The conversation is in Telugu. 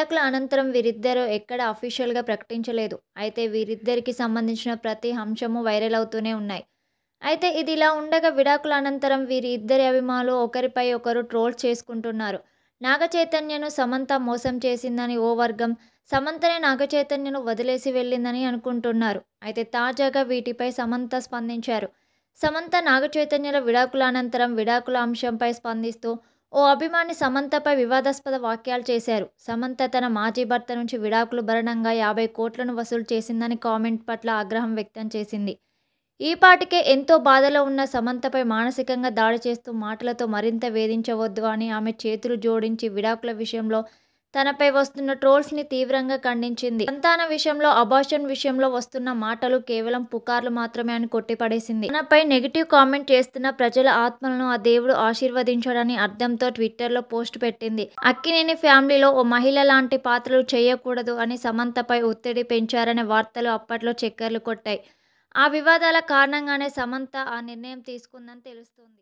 అటాక్ల అనంతరం వీరిద్దరూ ఎక్కడ అఫీషియల్గా ప్రకటించలేదు అయితే వీరిద్దరికి సంబంధించిన ప్రతి అంశము వైరల్ అవుతూనే ఉన్నాయి అయితే ఇది ఇలా ఉండగా విడాకుల అనంతరం వీరి ఇద్దరి అభిమానులు ఒకరిపై ఒకరు ట్రోల్ చేసుకుంటున్నారు నాగ చైతన్యను సమంత మోసం చేసిందని ఓ వర్గం సమంతనే నాగ చైతన్యను వదిలేసి వెళ్ళిందని అనుకుంటున్నారు అయితే తాజాగా వీటిపై సమంత స్పందించారు సమంత నాగ విడాకుల అనంతరం విడాకుల అంశంపై స్పందిస్తూ ఓ అభిమాని సమంతపై వివాదాస్పద వ్యాఖ్యలు చేశారు సమంత తన మాజీ భర్త నుంచి విడాకులు భరణంగా యాభై కోట్లను వసూలు చేసిందని కామెంట్ పట్ల ఆగ్రహం వ్యక్తం చేసింది ఈ పాటికే ఎంతో బాధలో ఉన్న సమంతపై మానసికంగా దాడి చేస్తూ మాటలతో మరింత వేధించవద్దు అని ఆమె చేతులు జోడించి విడాకుల విషయంలో తనపై వస్తున్న ట్రోల్స్ని తీవ్రంగా ఖండించింది సంతాన విషయంలో అబార్షన్ విషయంలో వస్తున్న మాటలు కేవలం పుకార్లు మాత్రమే అని కొట్టిపడేసింది తనపై నెగిటివ్ కామెంట్ చేస్తున్న ప్రజల ఆత్మలను ఆ దేవుడు ఆశీర్వదించడని అర్థంతో ట్విట్టర్లో పోస్ట్ పెట్టింది అక్కినేని ఫ్యామిలీలో ఓ మహిళ లాంటి పాత్రలు చేయకూడదు అని సమంతపై ఒత్తిడి పెంచారనే వార్తలు అప్పట్లో చక్కర్లు కొట్టాయి ఆ వివాదాల కారణంగానే సమంత ఆ నిర్ణయం తీసుకుందని తెలుస్తుంది